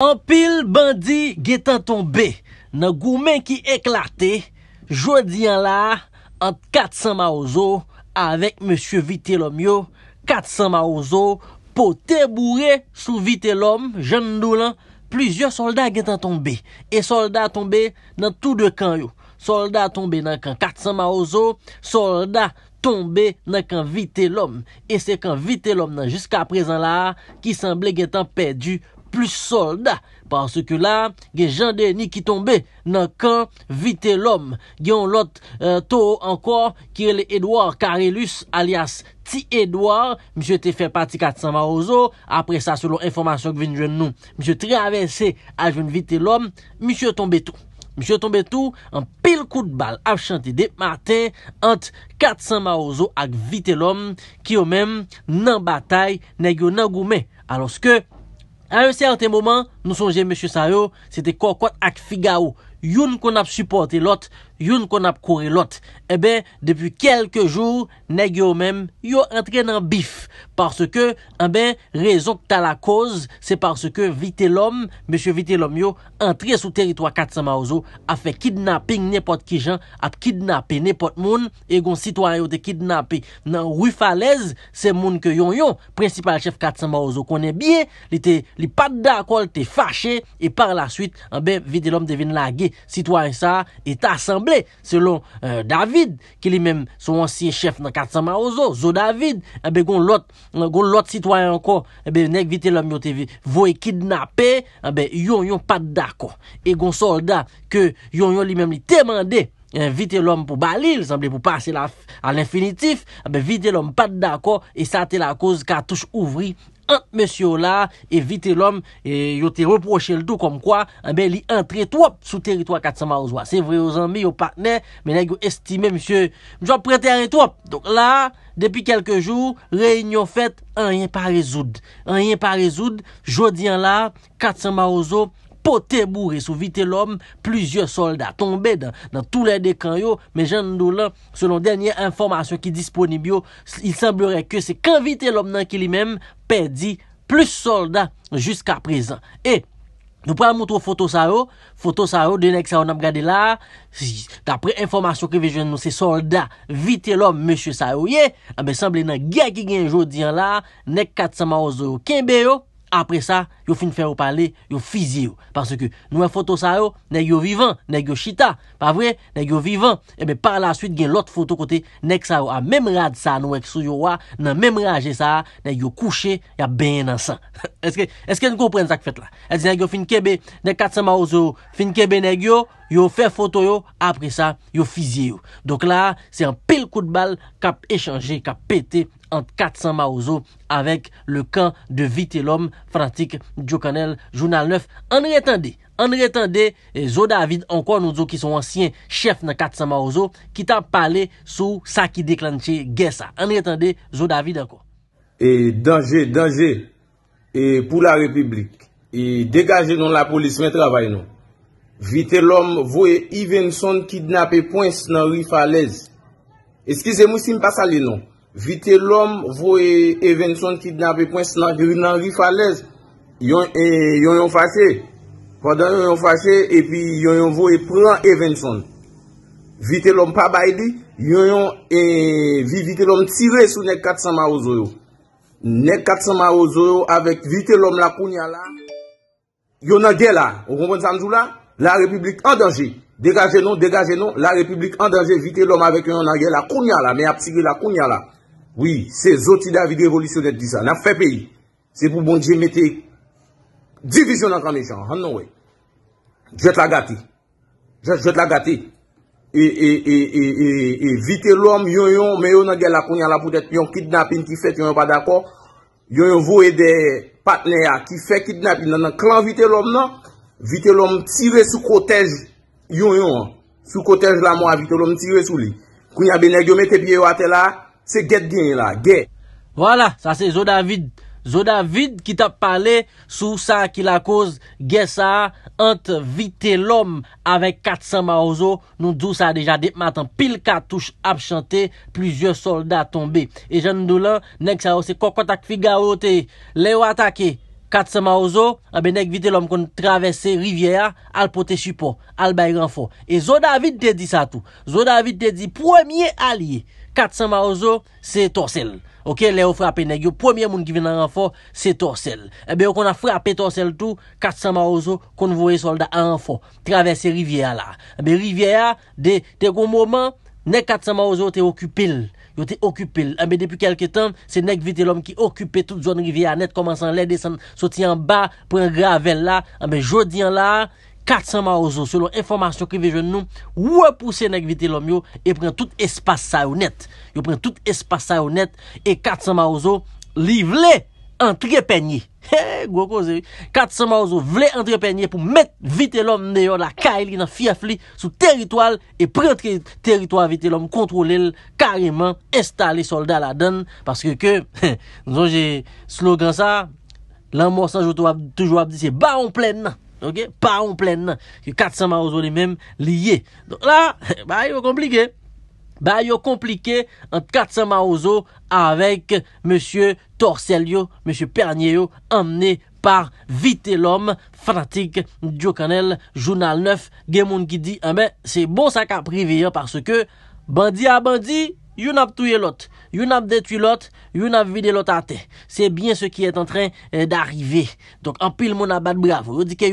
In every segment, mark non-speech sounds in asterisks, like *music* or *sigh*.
Anpil bandi getan tombe nan goumen ki eklate Jodi an la, an 400 maouzo Avek monsie vitelom yo 400 maouzo Po teboure sou vitelom Jandou lan, plizye solda getan tombe E solda tombe nan tout de kan yo Solda tombe nan kan 400 maouzo Solda tombe nan kan vitelom E se kan vitelom nan jiska prezan la Ki semble getan pedu plus solda. Pansou ke la, ge jande ni ki tombe nan kan vite lom. Gyon lot to anko kirele Edouard Karelus alias Ti Edouard. Msyo te fe pati katsan marouzo. Apre sa, selon informasyon kvin jwen nou, msyo tre avesse ajwen vite lom, msyo tombe tou. Msyo tombe tou an pil kout bal ap chante de marte ant katsan marouzo ak vite lom ki yo men nan batay negyo nan goume. Alos ke, An yon se an te mouman, nou sonje M. Sarou, se te kou kou ak figa ou, yon kon ap supporte lote, yon kon ap kore lot ebe, eh depi kelke joun neg yo men, yo entre nan bif parce ke, ebe, eh rezon ki ta la koz, se parce ke Vitellom, M. Vitellom yo entre sou teritwa Katsama Ozo a fe kidnapping nepot ki jan ap kidnapping nepot moun e gon sitwanyo te kidnapping nan Rufalez se moun ki yon yon principal chef Katsama Ozo konen biye li pat de akol te fache e par la suite, ebe, eh Vitellom devine la ge, sitwanyo sa e ta assemble Selon euh, David, ki li menm sou ansye chef nan Katsama Ozo, zo David, kon lot sitwayen kon, nek vite lom yote vo e kidnapè, yon yon pat da kon. E kon soldat ke yon yon li menm li temande, eh, vite lom pou balil, sanble pou pase la an infinitif, vite lom pat da kon, e sa te la koz katouche ouvri. Ente mèsyou la, evite l'om, yo te reproche l'tou kom kwa, ambe eh li entret wop sou teritwa katsama ozwa. Se vre yo zanmi yo patne, menè yo estime mèsyou, mèsyou apretere wop. Donk la, depi kelke joun, reynyon fèt, an yon pa rezoud. An yon pa rezoud, jodi an la, katsama ozwa, Fote bourre sou vite l'om, Plusye soldat, Tonbe dan, Dan tou la dekanyo, Me jan nou lan, Se lon denye informasyon ki disponibyo, Il semblere ke se kan vite l'om nan ki li mem, Pedi plus soldat, Juska prezan, E, Nou prel moutro foto sa yo, Foto sa yo, Dene ek sa yo nam gade la, Dapre informasyon ki vijen nou, Se soldat, Vite l'om, Meshye sa yo, Ye, A ah be semble nan gya ki genjou diyan la, Nek kat sama ozor, Ken be yo, apre sa, yo fin fè ou pale, yo fizye ou. Parce ke noue foto sa ou, neg yo vivan, neg yo chita. Pa vwe, neg yo vivan, ebe par la suite gen lot foto kote, neg sa ou a mem rad sa noue kisou yo wa, nan mem rad je sa a, neg yo kouche, ya ben ansan. *laughs* Eske, eske nou kompren sak fèt la? El di neg yo fin kebe, neg kat se ma ou zo, fin kebe neg yo, Yo fè foto yo, apre sa, yo fizye yo. Dok la, se an pil kout bal kap echange, kap pete an 400 maouzo avèk le kan de Vite l'homme frantik Djokanel, Jounal 9. An reten de, an reten de, zo David, an kwa nou zo ki son ansyen chef nan 400 maouzo, ki ta pale sou sa ki deklanche gen sa. An reten de, zo David, an kwa. E, denje, denje, e pou la republik, e degaje nou la polis men travaye nou. Vite lom vo e evenson kidnap e pwens nan ri falez. Eskize mou si mpa sa le non. Vite lom vo e evenson kidnap e pwens nan ri falez. Eh, yon yon fase. Pwadan yon yon fase epi yon yon vo e pran evenson. Vite lom pa baydi. Yon yon e... Vite lom tire sou nek katsan ma ozoyo. Nek katsan ma ozoyo avek vite lom la kounya la. Yon nan gela. Ou kompon zanjou la? La republik an danje, degaje nou, degaje nou, la republik an danje, vite l'om avek yon an gen la kounya la, me ap sige la kounya la. Oui, se zoti davide evolisyonet di sa, nap fe peyi. Se pou bon diye mette, divisyon nan kan me chan, han nou wey. Jete la gate, jete la gate. E vite l'om, yon yon, me yon an gen la kounya la, pou det yon kidnapping ki fet, yon yon pa d'akor. Yon yon vou e de patnea ki fet kidnapping, nan nan klan vite l'om nan. Vite l'om tire sou kotej yon yon, sou kotej la mwa, vite l'om tire sou li. Kou yabe negyomete piye wate la, se get gen la, get. Wala, sa se Zodavid, Zodavid ki tap pale sou sa ki la koz gesa ente vite l'om avek 400 maouzo, nou dousa deja dek matan pil katouche ap chante, plizye solda tombe. E jan nou lan, neg sa ose kokotak figa ote, le wateke. Kat sa ma ozo, abe nek vite lom kon travese rivye a, al poteshipo, al bay renfo. E zo David te di sa tou. Zo David te di, premye alye, kat sa ma ozo, se torsel. Ok, le ou frape neg, yo premye moun ki vina renfo, se torsel. Ebe eh ou kon a frape torsel tou, kat sa ma ozo, kon vwe solda renfo, travese rivye a la. Ebe eh rivye a, te kon mouman, nek kat sa ma ozo te okupil. Yo te okupil. Ambe depi kelke tan, se negvite lom ki okupil tout zon rivye anet. Koman san lede, san soti an ba, pren gravel la. Ambe jodi an la, 400 maouzo. Selon informasyon ki veje nou, wapouse negvite lom yo. E pren tout espas sa ou net. Yo pren tout espas sa ou net. E 400 maouzo, liv le! Entré peñye. Hé, gwo ko zè. Kat sa ma ouzo vle entré peñye pou met vite l'om nèyo la kail ki nan fiaf li sou teritoal e prentre teritoal vite l'om kontrolel kareman estale soldat la den. Paske ke, nou jè slogan sa, l'an mwosan joutou ap di se ba on plen nan. Ok, ba on plen nan. Ki kat sa ma ouzo li men liye. Don la, ba yon komplike. Ba yo compliqué un 400 maozo avec M. Torselio, M. Pernio, emmené par Vite l'Homme, fanatique, Journal Canel, 9, Gemoun qui dit, ah ben, c'est bon ça qu'a hein, parce que, bandit à bandit yon ap touye lot, yon ap detouye lot, yon ap vide lot euh, a te. Se bien se ki et entren d'arive. Donk apil moun abad bravo. Yon di ke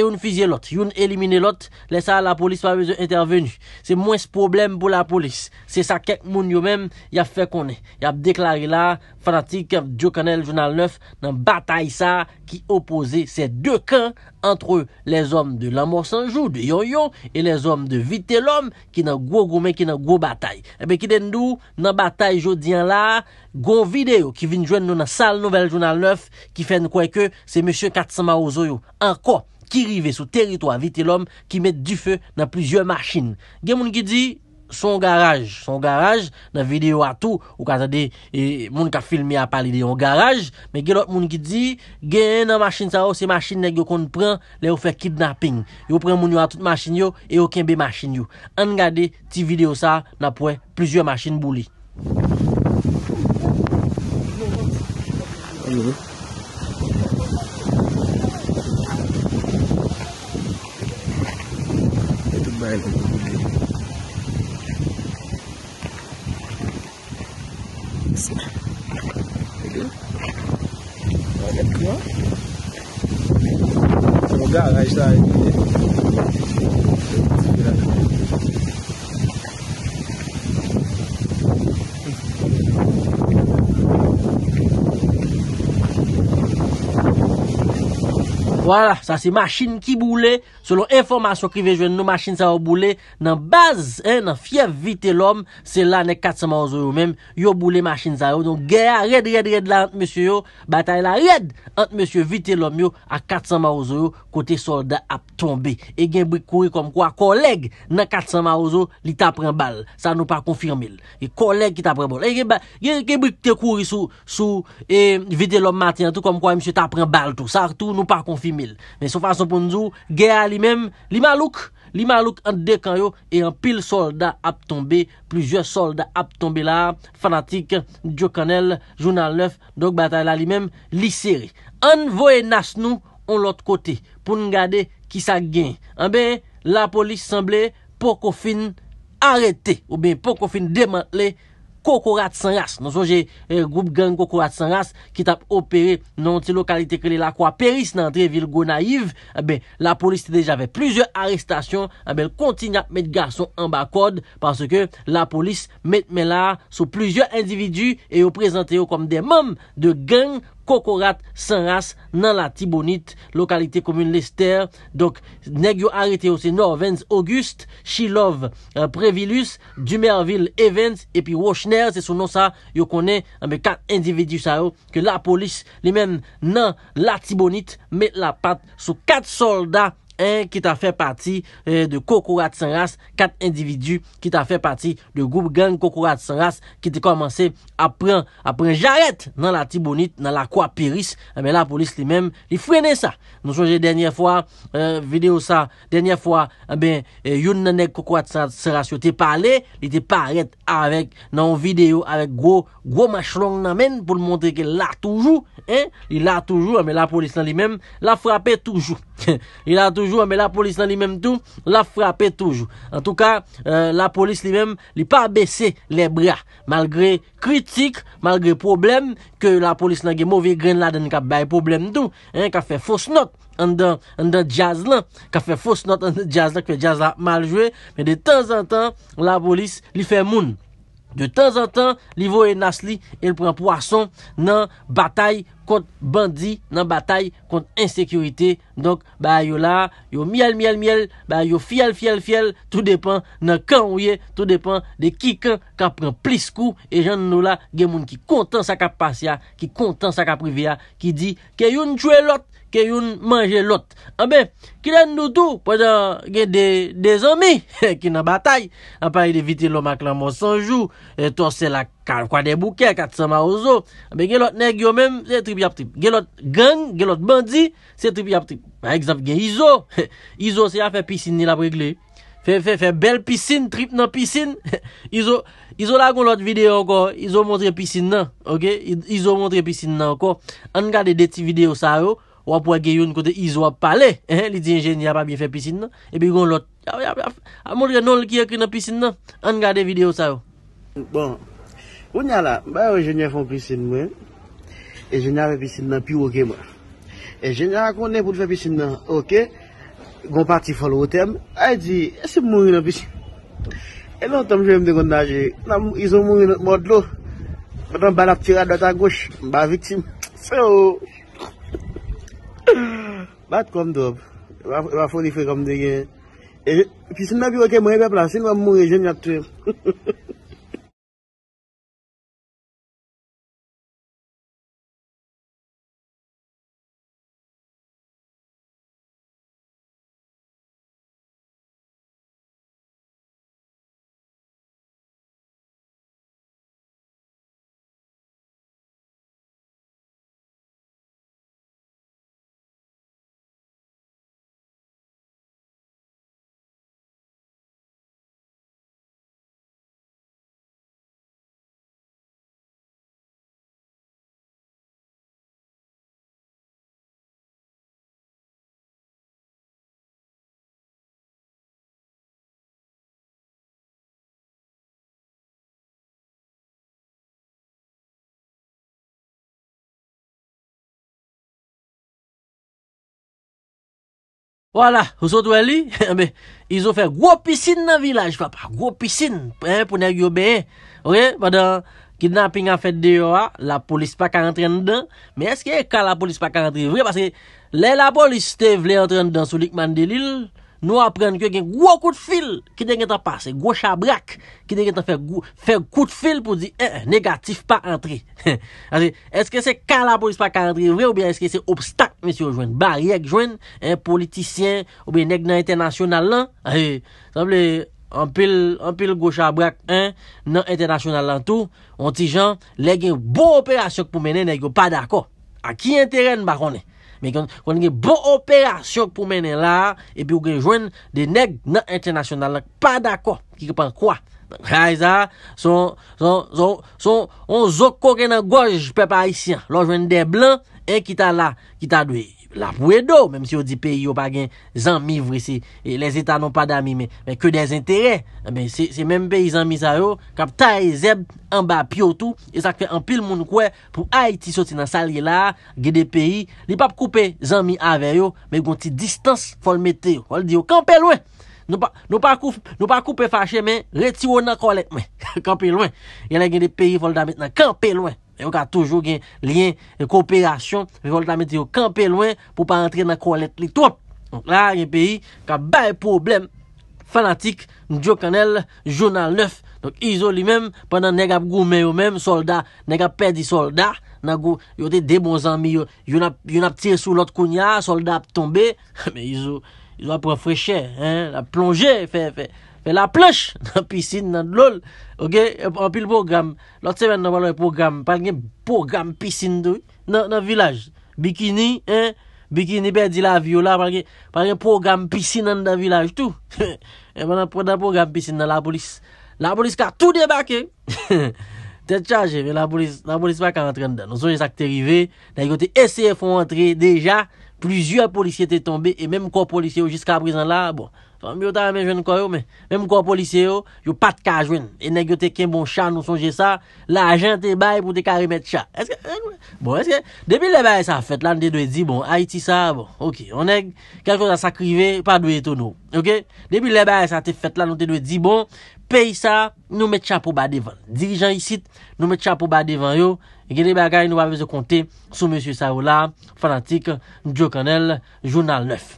yon fizye lot, yon elimine lot, lesa la polis pa vezon intervenu. Se mwes problem pou la polis. Se sa kek moun yon men, yap fe konen. Yap deklari la, fanatik, diokanel, jounal 9, nan batay sa ki opose se dek an entre les om de l'amor sanjou, de yon yon, e les om de vite l'om, ki nan gwo gwo men, ki nan gwo batay. Ebe ki den nou Nan batay jo diyan la Gon videyo ki vin jwen nou nan sal nouvel jounal 9 Ki fen kweke se M. Katsama Ozoyo Anko ki rive sou terito avite lom Ki met du fe nan plizye masjin Gen moun ki di Son garaj Son garaj Nan videyo atou Ou kase de e, Moun ka filmi a pali de yon garaj Men genot moun ki di Gen yon nan masin sa ou Se masin nek yo kon pran Le yo fe kidnaping Yo pran moun yo atout masin yo E yo kenbe masin yo An gade ti videyo sa Na pouen plizye masin bou li Ayo ve as, as tá? Wala, sa se machin ki boule. Se lon informasyon ki vejwen nou machin sa ou boule. Nan baz, nan fyev vite lom. Se lan e 400 maouzo yo menm. Yo boule machin sa ou. Don gey a red, red, red la ant monsiyo yo. Batay la red. Ant monsiyo vite lom yo a 400 maouzo yo. Kote soldat ap tombe. E gen bwik kuri kom kwa koleg nan 400 maouzo. Li ta pren bal. Sa nou pa konfirmil. E koleg ki ta pren bal. E gen bwik te kuri sou. E vite lom maten. Kom kwa monsiyo ta pren bal. Sa tou nou pa konfirm. Men soufa soupounzou, gaya li mem, li malouk, li malouk an dekanyo, e an pil soldat ap tombe, plizye soldat ap tombe la, fanatik, diokanel, jounal 9, dok batay la li mem, li seri. An voye nas nou, an lot kote, pou n'gade ki sa gen, an ben la polis semble pokofin arete, ou ben pokofin demantle, kokorat san yas. Non son jè, e eh, group gang kokorat san yas ki tap opere non ti lokalite ke li la kwa peris nan tre vil go naiv, abe, eh la polis te dejave plusieurs arrestasyon, abe, eh l kontinat met gason an ba kod parce ke la polis met me la sou plusieurs individu e yo prezante yo kom de mom de gang kokorat Kokorat Sanras nan la Tibonit, lokalite komune Lester. Donk neg yo arete yo se Norvens August, Shilov euh, Previlus, Dumerville Evans, epi Rochner. Se sou non sa yo kone ame kat individu sa yo ke la polis li men nan la Tibonit met la pat sou kat soldat. Ki ta fè pati euh, de kokourat san ras Kat individu Ki ta fè pati de group gang kokourat san ras Ki te komanse apren Apren jaret nan la tibonit Nan la kwa piris eh La polis li men li frene sa Nou so jè denye fwa euh, video sa Denye fwa eh euh, yon nanek kokourat san ras Yo te pale Li te paret avèk nan videyo Avèk gwo mashlong nan men Pou l'montre ke la toujou La polis nan li men La frape toujou eh La toujou *laughs* La polis nan li menm tou la frape toujou En tou ka euh, la polis li menm li pa bese le brea Malgre kritik, malgre problem Ke la polis nan gen mouvi gren la den ka bay problem tou Ka fe fos not an dan jazz la Ka fe fos not an dan jazz la Ke jazz la maljwe Men de tan an tan la polis li fe moun De tan zan tan, li vo e nas li, el pren pwason nan batay kont bandi, nan batay kont insekurite. Donk, ba yo la, yo miel, miel, miel, ba yo fiel, fiel, fiel, tout depan nan kan wye, tout depan de ki kan, kan pren plis kou. E jan nou la, gen moun ki kontan sa ka pasya, ki kontan sa ka privya, ki di, ke yon chwe lot. Ke yon manje lot. A be, ki den nou tou. Po zan gen de zomi. *laughs* Ki nan batay. A pari de viti lomak lan monsanjou. E to se la kal kwa de bouke. Kat se ma ozo. A be gen lot neg yo men. Se trip yap trip. Gen lot gang. Gen lot bandi. Se trip yap trip. A ekzap gen izo. *laughs* Izo se la fe piscine la bregle. Fe bel piscine. Trip nan piscine. *laughs* Izo la kon lot videyo anko. Izo montre piscine nan. Izo montre piscine nan anko. An kade deti videyo sa yo. wap wage yon kote iz wap pale, eh, li di enjenye apabye fe pisin nan, e bi yon lot, a mor ya nol ki akri nan pisin nan, an gade video sa yo. Bon, wonyala, bay waj enjenye fon pisin mwen, enjenye apabye pisin nan, pi woke mwen. Enjenye akone pou te fe pisin nan, ok, gom parti fol wote m, ay di, esi mouni nan pisin. E non tom jwem de kondaje, nan izon mouni nan mod lo, mwen ton balap tira do ta goch, mba vitim, se yo. Bat kom do, wafon li fe kom de gen. E pi sin nan bi wak e mwenye be plan, sin wap mwenye gen yap tre. *laughs* Wala, ouso twen li, yon be, yon fe gwo pisin nan vilaj, wap, gwo pisin, pou nen yon be, wè, padan kidnapping an fèd de yo a, ah, la polis pa ka entren den, mè eske, ka la polis pa ka entren, vre, paske, lè la polis, te vle entren den, sou likman de lil, Nou apren kwen gen gwo kou de fil ki den gen ta pase, gwo chabrak ki den gen ta fè kou de fil pou di, e, e, negatif pa antre. *laughs* Ase, eske se ka la polis pa ka antre vre ou bien eske se obstak, monsi ou jwen, bari ek jwen, e, eh, politisyen ou bien neg nan internasyonal lan, ase, samble, anpil, anpil gwo chabrak, e, nan internasyonal lan tou, onti jan, le gen bon operasyon pou mene neg yo pa dako, a ki enteren bakone? Mwen gen bon operasyon pou menen la, epi ou gen jwen de neg nan internasyonal, lak pa d'akor ki kepan kwa. Raza, son, son, son, son, on zoko gen an gouj pepa isi an. Lò jwen de blan, en ki ta la, ki ta dwey. La pou e do, mem si yo di peyi yo pa gen zanmivri si. E les etat non pa dami, men, men, ke des entere. Men, se menm peyi zanmiz a yo, kap ta e zeb, anba pyo tou, e sak fe anpil moun kwe pou a iti soti nan salye la, gede peyi. Li pap koupe zanmi a ve yo, men, gonti distans folmete yo. Ol di yo, kanpe lwen. Nou pa koupe fache men, reti wo nan kolek, men, *laughs* kanpe lwen. Yen la gende peyi fol damet nan, kanpe lwen. Yon ka toujou gen lyen e kooperasyon, ve volta met yon kampe lwen pou pa rentre nan koalet li. To! Donk la gen peyi, ka bay problem fanatik, njou kanel, jounal neuf. Donk izo li men, pandan neg ap gou men yo men, solda, neg ap pedi solda, nagou, yon te de bon zanmi yo, yon ap tir sou lot koun ya, solda ap tombe, *laughs* men izo, izo ap refreche, ap plonje, fe, fe, fe. Ve la plèche nan *laughs* piscine nan lol. Ok, anpil program. Lot se ven nan walo e program. Par gen program piscine doi nan vilaj. Bikini, eh. Bikini, berdi la, vio *laughs* la. Par gen program piscine nan nan vilaj. Tou. Eman anpil program piscine nan la bolis. *laughs* La bolis ka tout débake. Te chaje, ve la bolis. La bolis pa kan antren den. Nou sonye sakte rive. Da yon te ese fwantre deja. plizye policye bon, bon te tombe, e mèm kwa policye yo jiska brizan la, bon, mèm kwa policye yo, yo pat ka jwen, e neg yo te ken bon chan nou sonje sa, la jen te bay pou te karimèt chan. Eske, bon, eske, debi le bay sa fet lan, dey doye di, bon, Haiti sa, bon, ok, on neg, kel kwa sa sakrive, pa doye ton nou, ok, debi le bay sa te fet lan, nou te doye di, bon, bon, pey sa, nou met chapo ba devan. Dirijan yisit, nou met chapo ba devan yo, geni bagay nou wavese konte sou M. Saoula, fanatik Joe Canel, Jounal 9.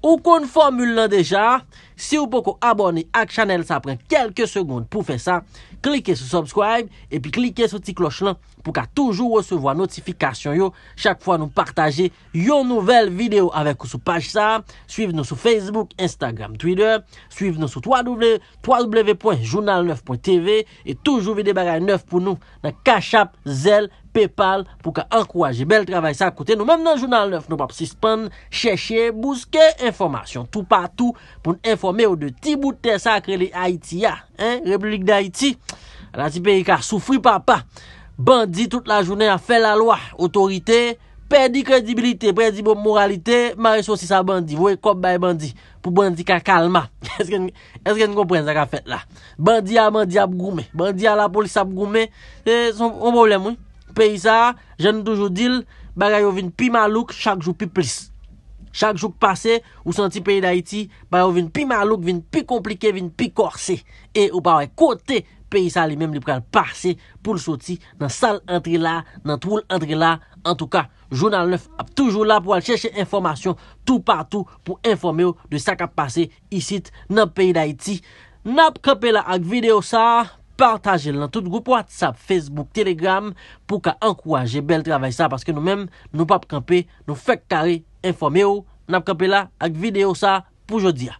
Ou kon formule lan deja, si ou poko abone ak chanel sa pren kelke segonde pou fe sa, klike sou subscribe, epi klike sou ti kloche lan pou ka toujou recevo a notifikasyon yo, chak fwa nou partaje yon nouvel video avek ou sou page sa, suive nou sou Facebook, Instagram, Twitter, suive nou sou www.journal9.tv, et toujou vide bagay 9 pou nou nan kachap zel vw. PayPal pou ka ankouraje. Bel travay sa akote. Nou mèm nan jounal 9. Nou pa pou sispan, chèchè, bouskè, informasyon. Tout patou pou n'informè ou de ti boutè sakre li Haïti ya. Hein? Republik d'Haïti. La ti perika. Soufri papa. Bandi tout la jounè a fè la loa. Autorité. Perdi kredibilité. Perdi bom moralité. Marisou si sa bandi. Vwe kop bay bandi. Pou bandi ka kalma. *laughs* Eske n'kompren zaka fèt la. Bandi a bandi a bgoume. Bandi a la polis a bgoume. Eh, son mboulè mwen. Paysa, jan nou toujou dil, bagay ou vin pi malouk, chak jou pi plis. Chak jou k pase, ou santi peyi da iti, bagay ou vin pi malouk, vin pi komplike, vin pi korse. E ou ba wè kote, peyi sa li menm li pre al pase pou l soti nan sal entri la, nan troul entri la. En tou ka, Jounal 9 ap toujou la pou al cheshe informasyon tou patou pou informe ou de sak ap pase isit nan peyi da iti. Nap kapela ak video sa. partaje lan tout goup watsap, facebook, telegram, pou ka ankwaje bel travay sa, paske nou mem nou pa pkampi, nou fek kare, informe ou, nou na pkampi la, ak video sa, pou jodi ya.